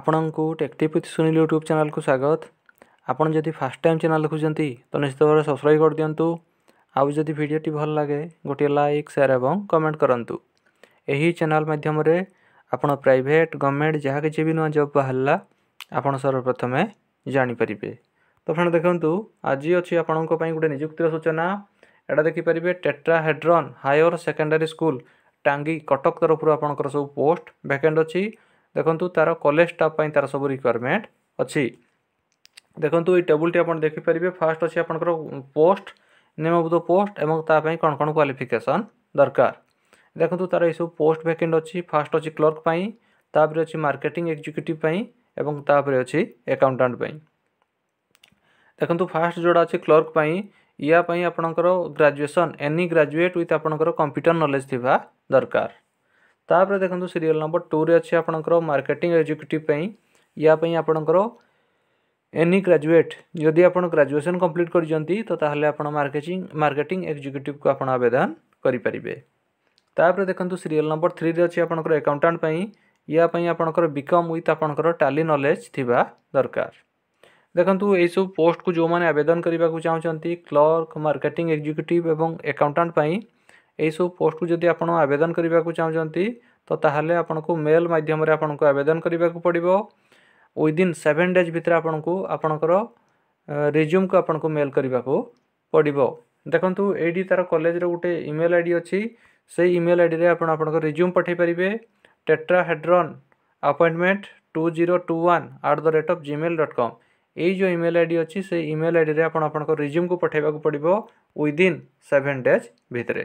ଆପଣଙ୍କୁ ଟେକ୍ଟିଭ୍ with Sunil YouTube ଚ୍ୟାନେଲ୍କୁ ସ୍ୱାଗତ ଆପଣ ଯଦି ଫାର୍ଷ୍ଟ ଟାଇମ୍ ଚ୍ୟାନେଲ୍ ଦେଖୁଛନ୍ତି ତ ନିଶ୍ଚିତ ଭାବରେ ସବସ୍କ୍ରାଇବ୍ କରିଦିଅନ୍ତୁ ଆଉ ଯଦି ଭିଡ଼ିଓଟି ଭଲ ଲାଗେ ଗୋଟିଏ ଲାଇକ୍ ସେୟାର ଏବଂ କମେଣ୍ଟ କରନ୍ତୁ ଏହି ଚ୍ୟାନେଲ୍ ମାଧ୍ୟମରେ ଆପଣ ପ୍ରାଇଭେଟ୍ ଗଭର୍ଣ୍ଣମେଣ୍ଟ ଯାହା କିଛି ବି ନୂଆ ଜବ୍ ବାହାରିଲା ଆପଣ ସର୍ବପ୍ରଥମେ ଜାଣିପାରିବେ ତ ଫ୍ରେଣ୍ଡ ଦେଖନ୍ତୁ ଆଜି ଅଛି ଆପଣଙ୍କ ପାଇଁ ଗୋଟେ ନିଯୁକ୍ତିର ସୂଚନା ଏଇଟା ଦେଖିପାରିବେ tetrahedron higher secondary school Tangi Cuttack ତରଫରୁ ଆପଣଙ୍କର ସବୁ ପୋଷ୍ଟ ଭ୍ୟାକେଣ୍ଟ ଅଛି ଦେଖନ୍ତୁ ତା'ର କଲେଜ ଷ୍ଟାଫ୍ ପାଇଁ ତା'ର ସବୁ ରିକ୍ୱାରମେଣ୍ଟ ଅଛି ଦେଖନ୍ତୁ ଏଇ ଟେବୁଲ୍ଟି ଆପଣ ଦେଖିପାରିବେ ଫାର୍ଷ୍ଟ ଅଛି ଆପଣଙ୍କର post name of the post ଏବଂ ତା ପାଇଁ କ'ଣ କ'ଣ କ୍ୱାଲିଫିକେସନ୍ ଦରକାର ଦେଖନ୍ତୁ ତା'ର ଏଇସବୁ ପୋଷ୍ଟ ଭ୍ୟାକେଣ୍ଟ ଅଛି ଫାର୍ଷ୍ଟ ଅଛି କ୍ଲର୍କ ପାଇଁ ତାପରେ ଅଛି ମାର୍କେଟିଂ ଏକ୍ଜିକ୍ୟୁଟିଭ୍ ପାଇଁ ଏବଂ ତାପରେ ଅଛି ଏକାଉଣ୍ଟାଣ୍ଟ ପାଇଁ ଦେଖନ୍ତୁ ଫାର୍ଷ୍ଟ ଯେଉଁଟା ଅଛି କ୍ଲର୍କ ପାଇଁ ୟା ପାଇଁ ଆପଣଙ୍କର ଗ୍ରାଜୁଏସନ୍ ଏନି ଗ୍ରାଜୁଏଟ୍ ୱିଥ୍ ଆପଣଙ୍କର କମ୍ପ୍ୟୁଟର ନଲେଜ୍ ଥିବା ଦରକାର ତାପରେ ଦେଖନ୍ତୁ ସିରିଏଲ୍ ନମ୍ବର ଟୁରେ ଅଛି ଆପଣଙ୍କର ମାର୍କେଟିଂ ଏକ୍ଜିକ୍ୟୁଟିଭ୍ ପାଇଁ ୟା ପାଇଁ ଆପଣଙ୍କର ଏନି ଗ୍ରାଜୁଏଟ୍ ଯଦି ଆପଣ ଗ୍ରାଜୁଏସନ୍ କମ୍ପ୍ଲିଟ୍ କରିଛନ୍ତି ତ ତାହେଲେ ଆପଣ ମାର୍କେଟିଂ ମାର୍କେଟିଂ ଏକ୍ଜିକ୍ୟୁଟିଭ୍କୁ ଆପଣ ଆବେଦନ କରିପାରିବେ ତାପରେ ଦେଖନ୍ତୁ ସିରିଏଲ୍ ନମ୍ବର ଥ୍ରୀରେ ଅଛି ଆପଣଙ୍କର ଏକାଉଣ୍ଟାଣ୍ଟ ପାଇଁ ୟା ପାଇଁ ଆପଣଙ୍କର ବିକମ୍ ୱିଥ୍ ଆପଣଙ୍କର ଟାଲି ନଲେଜ୍ ଥିବା ଦରକାର ଦେଖନ୍ତୁ ଏହିସବୁ ପୋଷ୍ଟକୁ ଯେଉଁମାନେ ଆବେଦନ କରିବାକୁ ଚାହୁଁଛନ୍ତି କ୍ଲର୍କ ମାର୍କେଟିଂ ଏକ୍ଜିକ୍ୟୁଟିଭ୍ ଏବଂ ଏକାଉଣ୍ଟାଣ୍ଟ ପାଇଁ ଏହିସବୁ ପୋଷ୍ଟକୁ ଯଦି ଆପଣ ଆବେଦନ କରିବାକୁ ଚାହୁଁଛନ୍ତି ତ ତାହେଲେ ଆପଣଙ୍କୁ ମେଲ୍ ମାଧ୍ୟମରେ ଆପଣଙ୍କୁ ଆବେଦନ କରିବାକୁ ପଡ଼ିବ ୱିଦିନ୍ ସେଭେନ୍ ଡେଜ୍ ଭିତରେ ଆପଣଙ୍କୁ ଆପଣଙ୍କର ରେଜ୍ୟୁମ୍କୁ ଆପଣଙ୍କୁ ମେଲ୍ କରିବାକୁ ପଡ଼ିବ ଦେଖନ୍ତୁ ଏଇଠି ତା'ର କଲେଜର ଗୋଟେ ଇମେଲ୍ ଆଇ ଡ଼ି ଅଛି ସେଇ ଇମେଲ୍ ଆଇଡ଼ିରେ ଆପଣ ଆପଣଙ୍କ ରେଜ୍ୟୁମ୍ ପଠାଇ ପାରିବେ tetrahedron appointment two zero two one at the rate of gmail dot com ଏଇ ଯେଉଁ ଇମେଲ୍ ଆଇ ଡ଼ି ଅଛି ସେଇ ଇମେଲ୍ ଆଇଡ଼ିରେ ଆପଣ ଆପଣଙ୍କ ରେଜ୍ୟୁମ୍କୁ ପଠାଇବାକୁ ପଡ଼ିବ ୱିଦିନ୍ ସେଭେନ୍ ଡେଜ୍ ଭିତରେ